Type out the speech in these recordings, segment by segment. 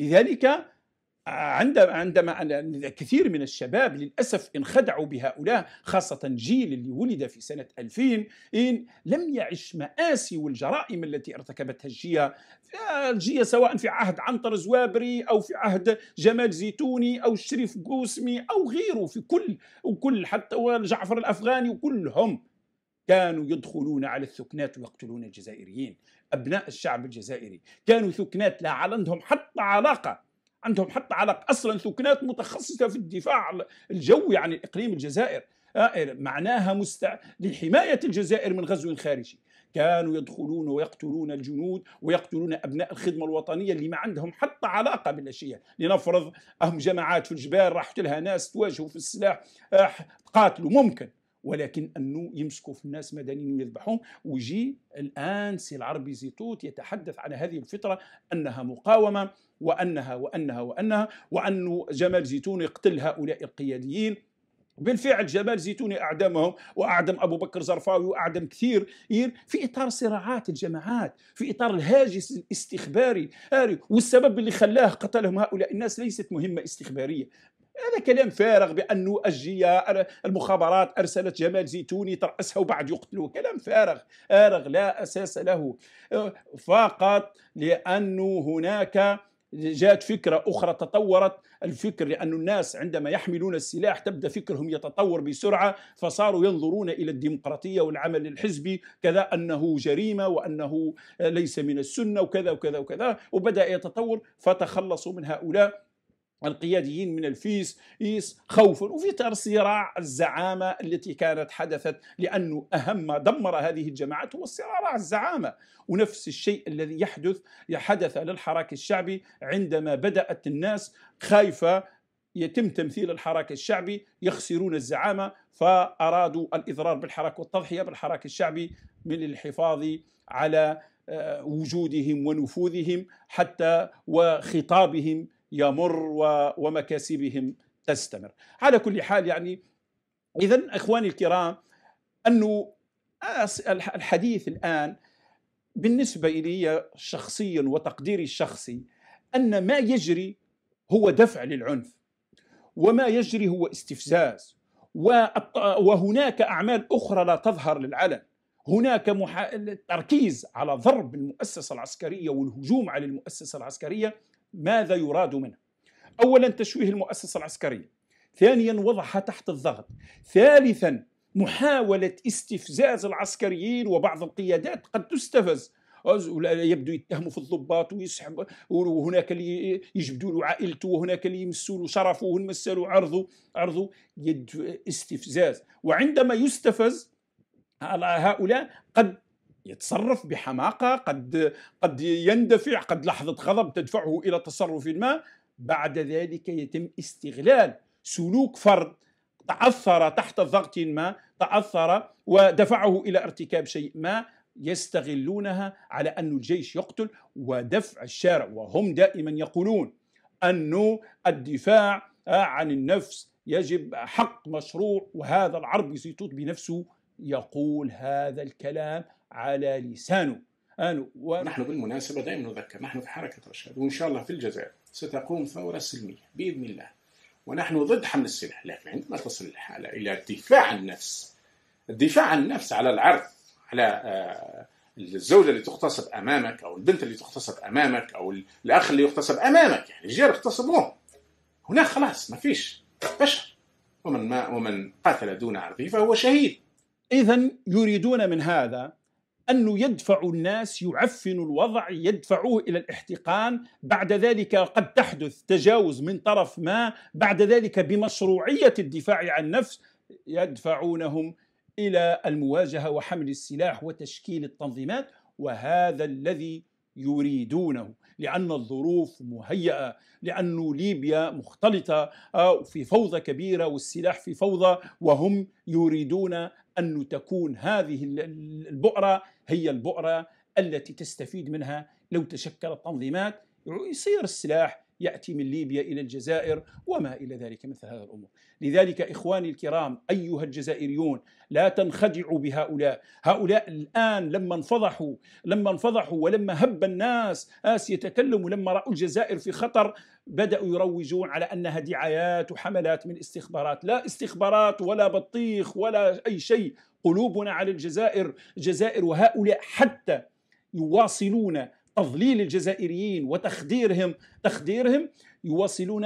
لذلك عندما عندما كثير من الشباب للاسف انخدعوا بهؤلاء خاصه جيل اللي ولد في سنه 2000 إن لم يعش مآسي والجرائم التي ارتكبتها الجية الجية سواء في عهد عنتر زوابري او في عهد جمال زيتوني او شريف قوسمي او غيره في كل وكل حتى وجعفر الافغاني وكلهم كانوا يدخلون على الثكنات ويقتلون الجزائريين أبناء الشعب الجزائري كانوا ثكنات لا عندهم حتى علاقة عندهم حتى علاقة أصلا ثكنات متخصصة في الدفاع الجوي عن يعني إقليم الجزائر آه، إيه، معناها مستع... لحماية الجزائر من غزو خارجي كانوا يدخلون ويقتلون الجنود ويقتلون أبناء الخدمة الوطنية اللي ما عندهم حتى علاقة بالأشياء لنفرض أهم جماعات في الجبال راحت لها ناس تواجهوا في السلاح آه، قاتلوا ممكن ولكن انه يمسكوا في الناس مدنيين ويذبحهم ويجي الان سي العربي زيتوت يتحدث عن هذه الفطره انها مقاومه وانها وانها وانها وانه جمال زيتون يقتل هؤلاء القياديين بالفعل جمال زيتوني اعدمهم واعدم ابو بكر زرفاوي واعدم كثير في اطار صراعات الجماعات في اطار الهاجس الاستخباري والسبب اللي خلاه قتلهم هؤلاء الناس ليست مهمه استخباريه هذا كلام فارغ بانه الجيه المخابرات ارسلت جمال زيتوني ترأسها وبعد يقتلوه كلام فارغ فارغ لا اساس له فقط لانه هناك جاءت فكرة أخرى تطورت الفكر لأن الناس عندما يحملون السلاح تبدأ فكرهم يتطور بسرعة فصاروا ينظرون إلى الديمقراطية والعمل الحزبي كذا أنه جريمة وأنه ليس من السنة وكذا وكذا وكذا وبدأ يتطور فتخلصوا من هؤلاء القياديين من الفيس إيس خوفا وفي صراع الزعامة التي كانت حدثت لأنه أهم ما دمر هذه الجماعات هو صراع الزعامة ونفس الشيء الذي يحدث حدث للحراك الشعبي عندما بدأت الناس خايفة يتم تمثيل الحراك الشعبي يخسرون الزعامة فأرادوا الإضرار بالحراك والتضحية بالحراك الشعبي من الحفاظ على آه، وجودهم ونفوذهم حتى وخطابهم يمر ومكاسبهم تستمر على كل حال يعني إذا إخواني الكرام أنه الحديث الآن بالنسبة لي شخصيا وتقديري الشخصي أن ما يجري هو دفع للعنف وما يجري هو استفزاز وهناك أعمال أخرى لا تظهر للعلن هناك محا... على ضرب المؤسسة العسكرية والهجوم على المؤسسة العسكرية ماذا يراد منه أولا تشويه المؤسسة العسكرية ثانيا وضعها تحت الضغط ثالثا محاولة استفزاز العسكريين وبعض القيادات قد تستفز يبدو يتهموا في الضباط ويسحب وهناك اللي يجبدوا له عائلته وهناك اللي يمسوا له شرفه ونمسوا له عرضه عرضه يد استفزاز وعندما يستفز هؤلاء قد يتصرف بحماقه قد قد يندفع قد لحظه غضب تدفعه الى تصرف ما بعد ذلك يتم استغلال سلوك فرد تعثر تحت ضغط ما تعثر ودفعه الى ارتكاب شيء ما يستغلونها على أن الجيش يقتل ودفع الشارع وهم دائما يقولون أن الدفاع عن النفس يجب حق مشروع وهذا العرب زيتوت بنفسه يقول هذا الكلام على لسانه و... نحن بالمناسبة دائما نذكر نحن في حركة رشاد وإن شاء الله في الجزائر ستقوم ثورة سلمية بإذن الله ونحن ضد حمل السلاح لكن عندما تصل الحالة إلى الدفاع عن النفس الدفاع عن النفس على العرض على آه، الزوجة اللي تغتصب أمامك أو البنت اللي تغتصب أمامك أو الأخ اللي يغتصب أمامك يعني الجير اغتصبوه هناك خلاص ما فيش بشر ومن ما ومن قاتل دون عرضه فهو شهيد إذا يريدون من هذا أنه يدفع الناس يعفن الوضع يدفعوه إلى الاحتقان بعد ذلك قد تحدث تجاوز من طرف ما بعد ذلك بمشروعية الدفاع عن نفس يدفعونهم إلى المواجهة وحمل السلاح وتشكيل التنظيمات وهذا الذي يريدونه لأن الظروف مهيئة لأن ليبيا مختلطة آه، في فوضى كبيرة والسلاح في فوضى وهم يريدون أن تكون هذه البؤرة هي البؤرة التي تستفيد منها لو تشكلت تنظيمات يصير السلاح يأتي من ليبيا إلى الجزائر وما إلى ذلك مثل هذا الأمور لذلك إخواني الكرام أيها الجزائريون لا تنخدعوا بهؤلاء هؤلاء الآن لما انفضحوا لما انفضحوا ولما هب الناس آس يتكلموا لما رأوا الجزائر في خطر بدأوا يروجون على أنها دعايات وحملات من استخبارات لا استخبارات ولا بطيخ ولا أي شيء قلوبنا على الجزائر جزائر وهؤلاء حتى يواصلون تضليل الجزائريين وتخديرهم تخديرهم يواصلون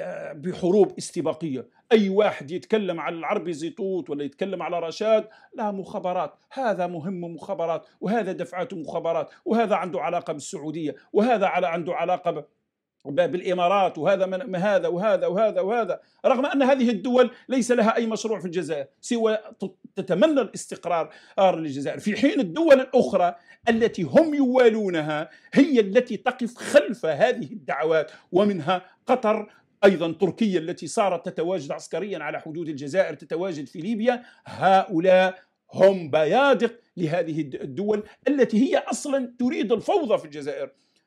آه، بحروب استباقيه اي واحد يتكلم على العربي زيتوت ولا يتكلم على رشاد لا مخابرات هذا مهم مخابرات وهذا دفعات مخابرات وهذا عنده علاقه بالسعوديه وهذا على عنده علاقه بالامارات وهذا من هذا وهذا وهذا وهذا رغم ان هذه الدول ليس لها اي مشروع في الجزائر سوى تتمنى الاستقرار آه، للجزائر في حين الدول الاخرى التي هم يوالونها هي التي تقف خلف هذه الدعوات ومنها قطر ايضا تركيا التي صارت تتواجد عسكريا على حدود الجزائر تتواجد في ليبيا هؤلاء هم بيادق لهذه الدول التي هي اصلا تريد الفوضى في الجزائر